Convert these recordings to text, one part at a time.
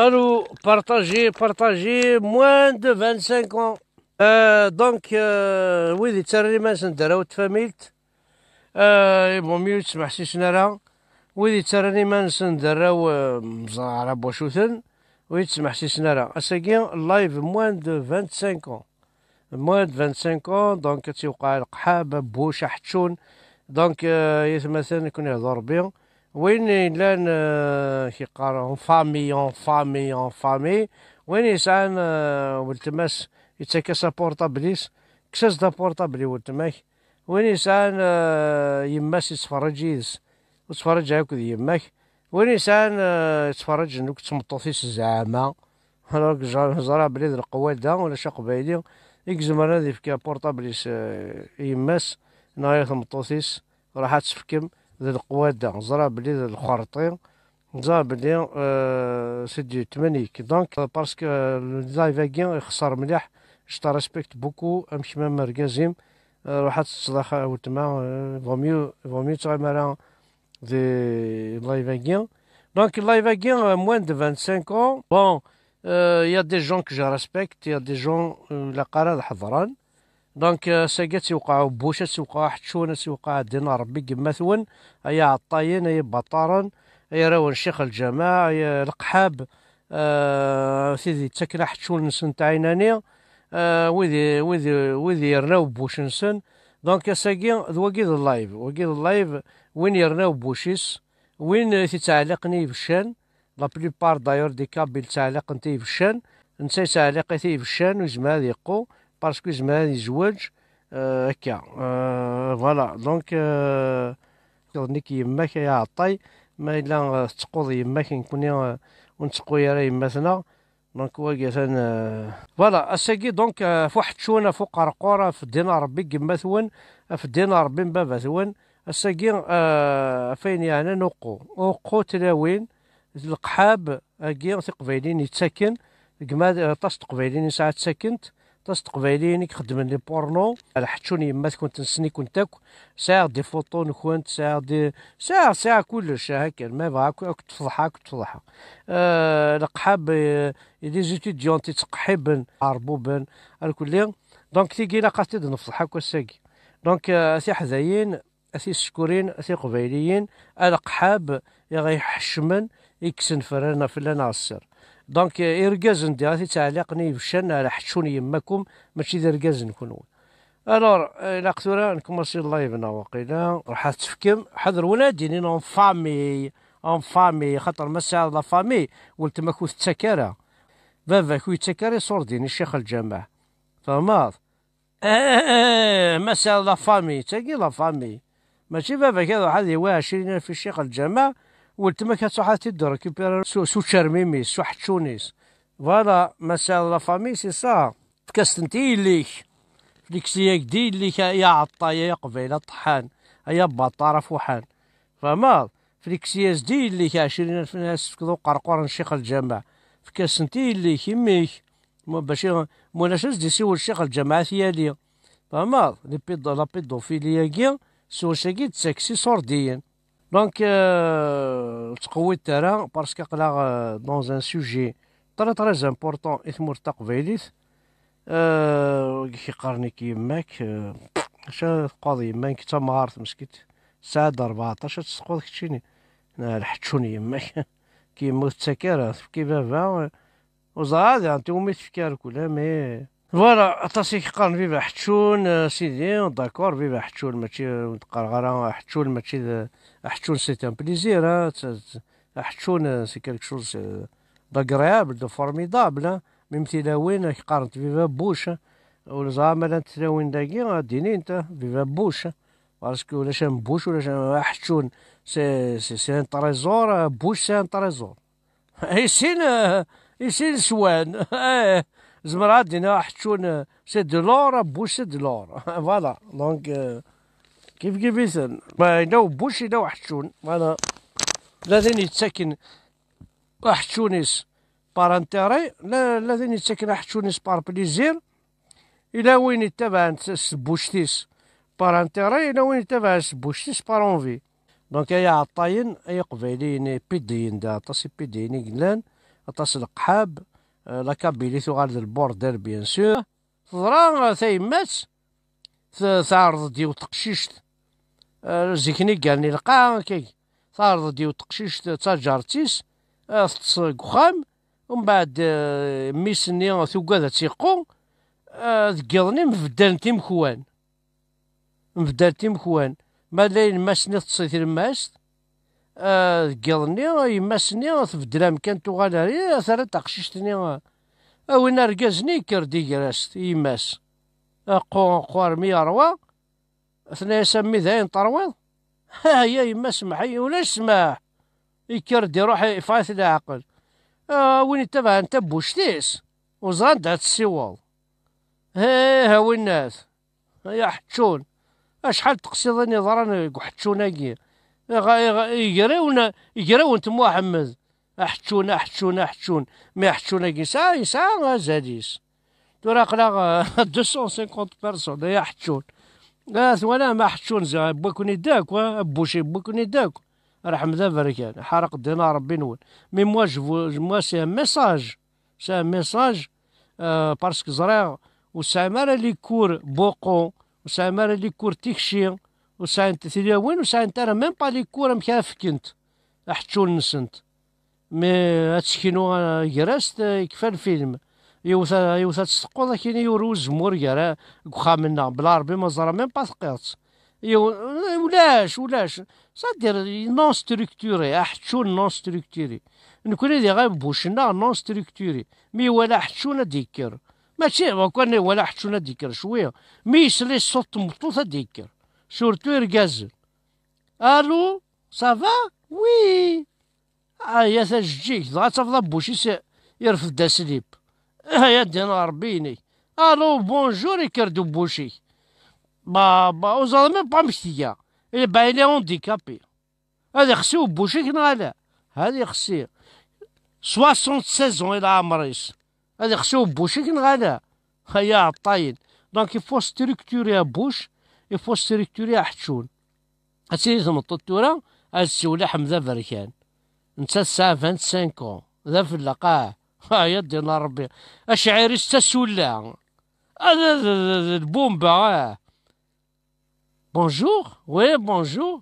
Allô, partagez, partagez, moins de 25 ans. Euh, donc, euh, oui, des tsarri ma sendara familles. Euh, bon, mieux, تسمح سي سنرا. ويدي تسرني ما نسندراو مزارة بوشوثن ويتسمح سي سنرا اساكي لايف موان دو 25 ans. موان دو 25 اون دونك تيوقع القحابه بوشه حتشون دونك آه، مثلا كون يهضر بيهم وين يلان آه، كيقارن اون فامي اون فامي اون فامي وين يسعان آه، ولتماس يتسكس بورطابليس كساس دا بورتابلي ولتماك وين يسعان يماس يتفرج يدس وتفرج هاك يماك وين يسعان يتفرج نوك تمطوطيس زعما هاك زرا بلي بليد دا ولا شا قبايلي يقزمر هذا يفكي بورطابليس يماس نهار تمطوطيس راح تفكم ذا القوادة زرا بلي ذي الخرطي زرا بلي آه، سيدي سدي تمنيك دونك باسكو آه، زايفاكيان يخسر مليح شتا ريسبكت بوكو امشي مام مركزيم راح تصدخ وتما فوميو آه، فوميو ذي دي لايفاكيان دونك لايفاكيان موان دو 25 اون بون Euh, il y a des gens que je respecte, il y a des gens euh, la حضران دونك ساقات تيوقعوا بوشة تيوقعوا حتشونة تيوقعوا دينار ربي مثون ثون ايا عطاين ايا بطاران ايا راون شيخ الجماعة ايا القحاب أه سيدي تسكن حتشون نسن تعيناني أه ويدي ويدي ويدي يرناو بوش نسن دونك ساقي ذواكي اللايف وكي اللايف وين يرناو بوشيس وين تتعلقني بالشان لا بلوبار دايور دي كاب يتعلق انت يفشان انت يتعلق انت يفشان ويزما هذا يقو باسكو يزما هذا يزوج آه، هكا آه، فوالا دونك آه، نيك يماك يا عطاي ما الا تقوض يماك نكوني ونتقوي راه يماتنا دونك واقيلا فوالا الساكي دونك فواحد شونا فوق رقورة في دينا ربي كما ثون في دينا ربي مبابا بابا ثون فين يعني نوقو اوقو تلاوين القحاب هاكي تقبايلين يتسكن كما طاس تقبايلين ساعات تسكنت طاس تقبايلين يخدمن لي بورنو على حتشوني يما كنت نسني كنت تاكل ساعة دي فوطو نكونت ساعة دي ساعة ساعة كلش هاكا ما بغا كنت تفضحا كنت تفضحا أه, آه،, آه، القحاب لي زيتيديون تيتقحبن عربوبن الكل دونك تيكي لاقاتي نفضحها كوساكي دونك اثي حذايين اثي سكورين اثي قبايليين القحاب يغيحشمن يكسن فرنا في عصر دونك إرجازن دي غادي تعلقني بشان على حشوني يماكم ماشي دي إرجازن كنون الور إلا قتورا الله يبنا وقيلا راح تفكم حضر ولادي اون فامي اون فامي خاطر مسا لا فامي ما كو تسكرا بابا كو يتسكرا صوردين الشيخ الجماع فهمت آه، مسا لا فامي تاكي لا فامي ماشي بابا كذا واحد 20 في الشيخ الجامع ولتما كتروح تدور ريكوبيرا سو سو تشرميميس سو حتشونيس فوالا مسال لا فامي سي سا تكستنتي ليك ديك سياك دي ليك يا عطايا يا قبيله طحان يا بطاره فوحان فما فليك سياس دي ليك عشرين ألف ناس فكذو قرقور شيخ الجامع فكاسنتي ليك يميك ما باش مناشز دي سول شيخ الجامعة ديالي فما لي بيدو لا ليا كي سو شاكي تساكسي سورديا دونك تقوي ترى باسكو قلا دون ان سوجي تري تري امبورطون اثمور تقبيليت كي قرني كيماك اش تقوض يماك حتى مهارت مسكت ساعد 14 تسقوض كتشيني الحتشوني يماك كيما تسكر كي بابا وزاد انت وميت فكرك ولا مي فوالا طاسي قرن فيفا حتشون سيدي داكور فيفا حتشون ماشي تقرغرا حتشون ماشي حتشون سي ان بليزير حتشون سي كالك شوز داغريابل دو فورميدابل ميم تلاوين قارنت فيفا بوش ولا زعما تلاوين داكي ديني انت فيفا بوش باسكو ولا شام بوش ولا شام حتشون سي سي سي ان تريزور بوش سي ان تريزور اي سين سوان زمرا دينا حتشون سي دولار بوش دولار فوالا دونك كيف كيف يسن ما ينو بوش ينو حتشون فوالا لازم يتسكن حتشونيس بار انتيري لازم يتسكن حتشونيس بار بليزير الى وين يتبع سبوشتيس بار انتيري الى وين يتبع سبوشتيس بار اونفي دونك هي عطاين اي قبيلين بيدين دا طاسي بيدين قلان طاس القحاب لاكابيلي تغال البوردر بيان سور تضرا تيمات تعرض ديو تقشيشت زيكني قالني لقا كي تعرض ديو تقشيشت تاجارتيس تطس خام ومن بعد ميسني ثقادة تيقو ذكرني مفدان تيمكوان مفدان تيمكوان ما لين ماسني تصيت الماست آه، قلني يمسني تبدل امكان تغال ري ثرا تقشيشتني اوين آه، ركازني كردي جرست يماس اقو قوار رمي اروا اثنا يسمي ذاين طرويض ها هي يماس معي ولاش سماح يكردي روحي فايت العقل آه، وين تبع انت بوشتيس وزان دات السوال ها ها وين ناس يا حتشون اشحال تقصيضني ضرني حتشون اكيه يقراونا يجريون تم محمد احتشون احتشون احتشون مي احتشون كي ساعة يساعة زاديس تورا قلا 250 بيرسون يحتشون قالت ولا ما احتشون زي بوكوني داك بوشي بوكوني داك رحم ذا فريكان حرق دينا ربي نول مي موا جو موا سي ان ميساج سي ان ميساج آه باسكو زريغ وسامر لي كور بوقو وسامر لي كور تيكشي وساعدت وين وساينت انا ميم با لي كور مكا كنت احتشو نسنت مي اتسكينو كراست يكفى الفيلم يوثا يوثا تستقوض كاين يورو الزمور كرا كخامنا بالعربي ما زرا ميم با يو ولاش ولاش صدر نون ستركتوري احتشو نون ستركتوري نكون لي غير بوشنا نون ستركتوري مي ولا حتشونا ديكر ماشي ولا حتشونا ديكر شويه مي سلي صوت مطوطه ديكر surtout irgazen. Allô, ça va Oui. هيا تجيك دغا تفضى يرفض دا سليب هيا دينا ربيني الو بونجور يكردو بوشي بابا وزرمي با مشتيا بايلي اونديكابي خسيو بوشي بوشيك نغالا هادي خصي 76 سيزون الى عمريس هذا خصو بوشيك نغالا هيا عطاين دونك يفو ستركتوري بوش يفوس سيريكتوري احتشون اسيري ثم التورا السولا حمزه فركان انت سافان سانكو ذا في اللقاء ها يدي ربي اشعيري ستا سولا هذا البومبا بونجور وي بونجور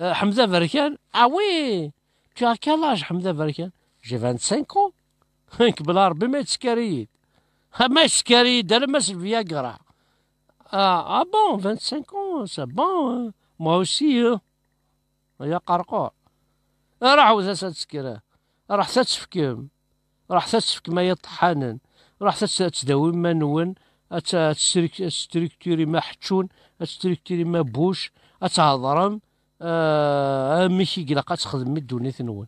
حمزه فركان اه وي تو كالاج حمزه فركان جي 25 كون هنك بلا ربي ما يتسكريد ما يتسكريد انا ما سلفيا Ah, ah bon, 25 ans, c'est bon. Hein. Moi aussi. Hein. يا قرقور راح وزا تسكر راح تتفكم راح تتفك ما يطحنن راح تداوي ما نون تستركتوري ما حتشون تستركتوري ما بوش تهضرم آه ميشي قلق تخدم من الدنيا نون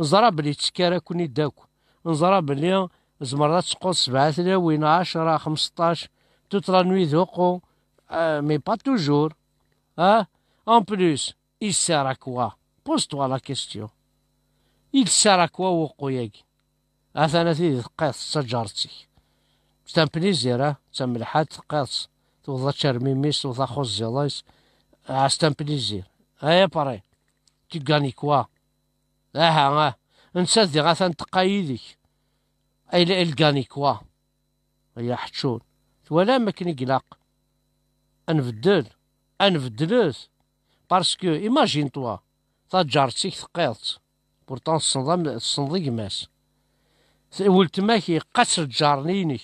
نزرا بلي تسكر كوني داكو نزرا بلي زمرات تقول سبعة وين عشرة خمسطاش توترا نوي ذوقو مي با توجور اه en plus il sert à quoi pose-toi la question il sert à quoi وقوياك اثنا تيدي تقيص تجارتي تام بليزير اه تام الحاد تقيص توضا تشرميميس توضا خوز زيلايس تام بليزير ايا باري تي غاني كوا اها اه انسى ذي غاثا تقايدك اي الغاني كوا يا حتشون ولا ما كني قلق انفدل انفدلوس باسكو ايماجين توا تا جارتيك ثقيلت بورتون الصندام الصندي ماس ولت ما هي قصر جارنينك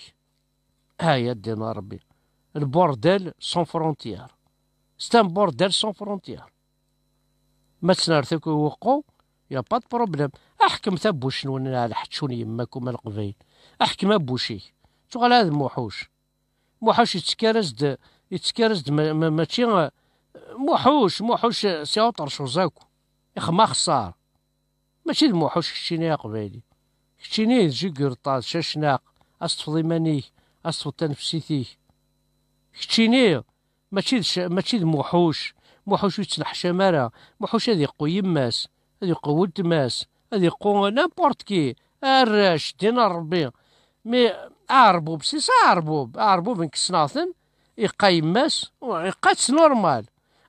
ها يا دينا ربي البوردل سون فرونتيار ستان بوردل سون فرونتيار ما تسنارثك ويوقو يا با دو بروبليم احكم تا بوش نون حتشوني يماك وما القبيل احكم ابوشي شغل هذا الموحوش موحوش يتكارز ما ماشي آه، موحوش موحوش سي طرشو زاكو اخ ما خسار ماشي الموحوش يا قبيلي كشتيني تجي قرطاس شاشناق اصطفض ايمانيك اصطفض تنفسيتيك كشتيني ماشي ماشي الموحوش موحوش يتلحشى شمارة موحوش هذي قو يماس هذي قو ولد ماس هذي قو نامبورت كي الراش دينا ربي مي أربوب سيس أربوب أربوب نكسناثن يقيمس ويقاتس نورمال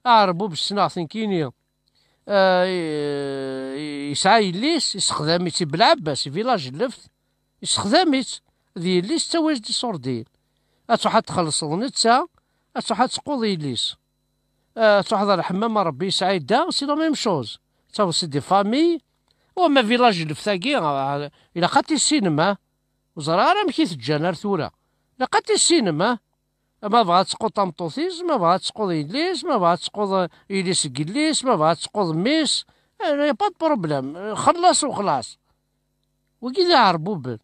أربوب سناثن كيني آه يسعى يليس يستخدميت بلعباس فيلاج اللفت يستخدميت ذي ليس تواجد سوردين أتوحى تخلص نتا أتوحى تقوض يليس آه، أتوحى ذا الحمام ربي يسعى يدا سي لا ميم شوز تاو سي دي فامي وما فيلاج الفتاكي آه، إلا خاطي السينما راه أمك تجانا ثورة لقات السينما ما بغا تسقط طمطوسيس ما بغا تسقط إدليس ما بغا تسقط إدليس قليس ما بغا تسقط ميس با بروبليم خلص وخلاص وكذا عربوا بل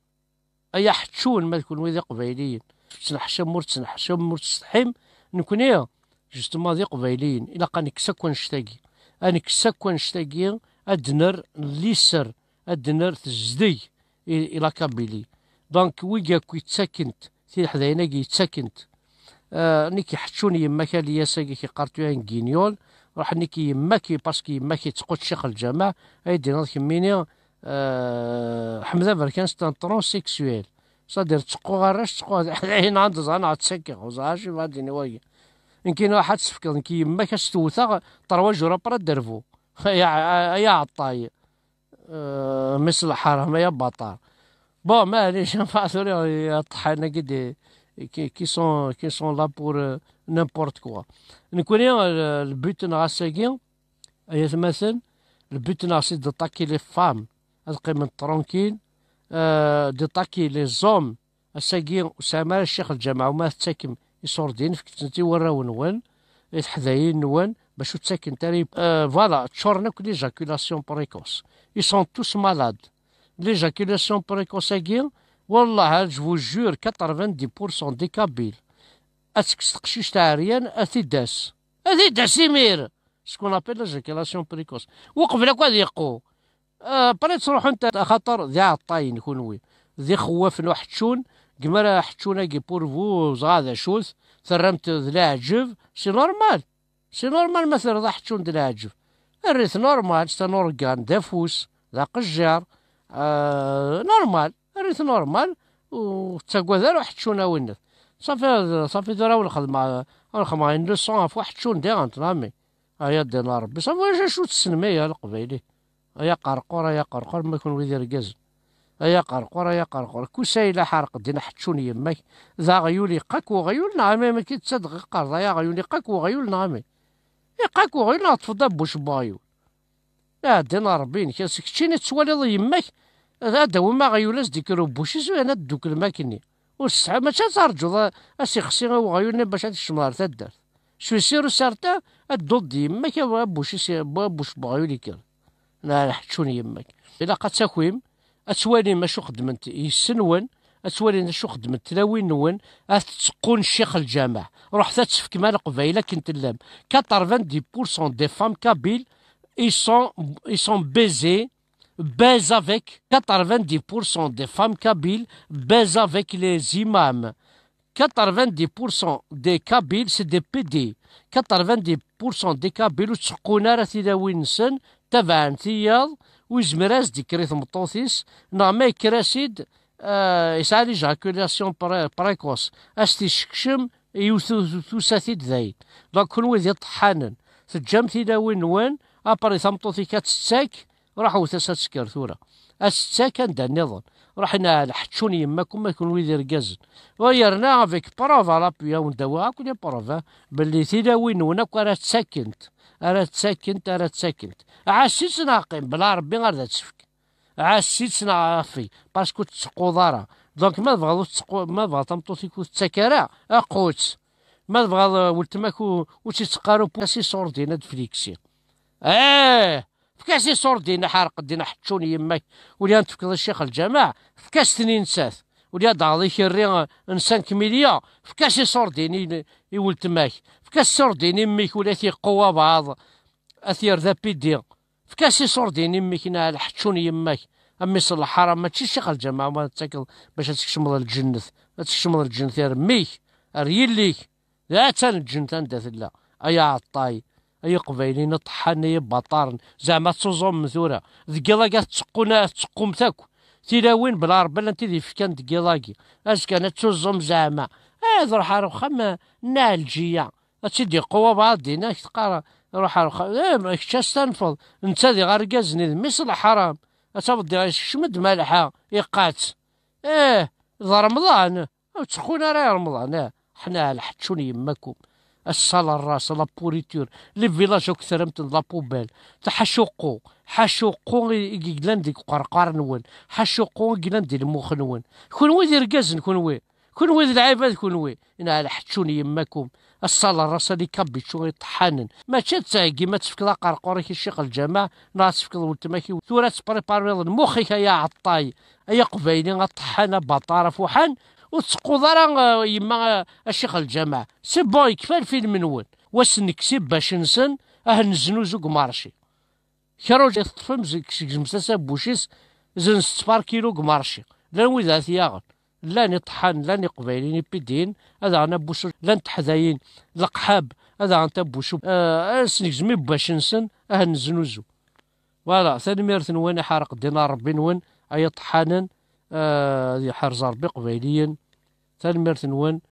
أيا حتشون ما تكون ويدي قبيلين تنحشم مور تنحشم مور تستحم نكوني ما ذي قبيلين إلا قا نكسك ونشتاقي أنكسك ونشتاقي أدنر ليسر أدنر تزدي إلا كابيلي دونك ويقاك يتساكنت سي حذايناك يتساكنت آه نيكي ساكي كي لياساكي كيقارتوها كينيول راح نيكي كي باسكو كي تسقط شيخ الجامع ايدي نض كميني آه حمزه بركان ستان ترون سيكسويل صدر تقو غراش تقو عين عند زانا تسكي سكي شوف ما نوايا ان كاين واحد سفكر ان يما كاستوثا طرواج جورا برا درفو يا يا عطاي آه، مثل الحرام يا بطار Bon, mais les gens passent qui sont, qui sont là pour n'importe quoi. Nous connaissons le but de Rassegin, le but c'est d'attaquer les femmes, tranquille, d'attaquer les hommes. à c'est mal cher le ils Rassegin, Oussama, Cheikh Al-Jama'a, وما تساكم يسوردين في كتنتي وراو نوان الحذايين نوان باش تساكن تاري فوالا تشورنا كلي جاكولاسيون précoce. Ils sont tous malades. l'éjaculation précoce والله جو جور 90% دي بورسون دي كابيل اتكس تقشيش تاع عريان اثي داس اثي داس يمير سكون ابيل لاجيكيلاسيون بريكوس وقبل هكا يقو أه بري تروح انت خاطر ذي عطاين وي ذي خواف وحتشون راه حتشونا كي بورفو زغادا شوث ثرمت عجب سي نورمال سي نورمال ما ثرضا حتشون عجب الريث نورمال ستا ذا دافوس ذا قجار آه، نورمال ريت نورمال وتاكواد راه واحد شون وين صافي صافي دراو الخدمة الخدمة غير لو سون في واحد شون دي غنترامي هيا دينا ربي صافي واش شو تسلمي يا القبيلي هيا قرقور هيا قرقور ما يكون ويدير كاز هيا قرقور هيا قرقور كسايلة حارق دينا حتشون يماي ذا غيولي قاك وغيول نعمي ما كيتصدق قرض يا غيولي قاك وغيول نعمي يا قاك وغيول نعطف بوش بايول عادينا ربي نكاسك شتيني تواليض يماك هادا ما غيولا سديك بوشي زوين هاد دوك الماكني والسعة ما تارجو اسي خصي غيولني باش هاد الشمار تا دار شو سيرو سارتا الدود يماك بوشي سي بوش بغيولي كير لا لا حتشوني يماك الى قا تاكويم اتوالي ما شو خدمت يسنون اتوالي شو خدمت تلاوين نون اتتقون شيخ الجامع روح تتفك مال قبيله كنت اللام 80% دي بورسون دي فام كابيل ils sont, ils sont baisés, baisent avec 90% des femmes kabyles, baisent avec les imams. 90% des kabyles, c'est des PD. 90% des kabyles, c'est des kounaras de Winson, Tavan Thiyad, ou Izmeres, Dikrith Mtothis, Namé Kresid, et ils a déjà accumulation précoce. Astishkshim, et tout ça, c'est des. Donc, nous, c'est des tchanan. C'est des jambes de Winwen, أبري آه، ثمطوثي كتستاك راحو تسا تسكر ثورة أستاك عندها النظام رحنا لحتشون يماك ما يكون ويدي ركاز ويرنا افيك بروفا لابيا وندوا آه، كل بروفا باللي وين وناك راه تساكنت راه تساكنت راه تساكنت عسيت ناقم بلا ربي غير ذا تسفك عسيت نعرفي باسكو تسقو ضارة دونك ما بغاو تسقو ما بغا تمطوتيكو تسكرا اقوت ما بغا ولتماك وتيتقارو باسي سوردينا دفليكسي ايه فكاسي صور دينا حارق دينا حتشون يماك وليا نتفكر الشيخ الجماعة فكاس تنين ساس وليا دعضي كيري انسان كميليا فكاسي صور ديني يولت ماك فكاس صور ديني ميك ولا قوة بعض اثير ذا بيدي فكاسي صور ديني ميك نال حتشون يماك امي صلى ما تشي الشيخ الجماعة ما تاكل باش تكشمر الجنة تكشمر الجنث يا رميك ريليك لا تان الجنة تندث لا ايا عطاي اي قبيلين طحان اي بطارن زعما تزوم مزوره ذكيلا تسقونا تسقوم تاك تيلاوين بلا ربل انت ذي فكان دكيلاكي اش كان تزوم زعما هذا آه، روح ما نالجية تيدي قوة بعضينا تقرا روح رخم ايه آه، تستنفض انت اللي غرقازني ميس الحرام اتبدي غير شمد مالحة يقات ايه ذا رمضان تسقونا راه رمضان اه حنا لحتشوني يماكم الصالة الراس لا بوريتور لي فيلاج من لا بوبيل تحشوقو حشوقو كلان ديك قرقار نون حشوقو كلان ديك المخ نون كون وي دير كازن كون وي كون وي العباد كون وي انا حتشون يماكم الصالة الراس اللي كابي شو ما ماشي تساقي ما تفكر كي الشيخ الجماعة لا تفكر ولتماكي ثورات تبريباري مخك يا عطاي يا قبيلين طحانا بطارة فوحان وتسقوض راه يما آه، الشيخ الجماعه سي بون يكفى الفيلم نون واش نكسب باش نسن اه نزنوزو قمارشي كروج يطفم جمسه بوشيس زن ستفار كيلو قمارشي لا ويدا ثياغن لا نطحن لا نقبيلين بيدين هذا انا بوشو لا نتحذاين القحاب هذا انت بوشو آه زمي آه، باش نسن اه نزنوزو فوالا ثاني ميرثن وين حارق دينار ربي نوان اي طحانن آه حرز ربي قبيليا تنمرت نوان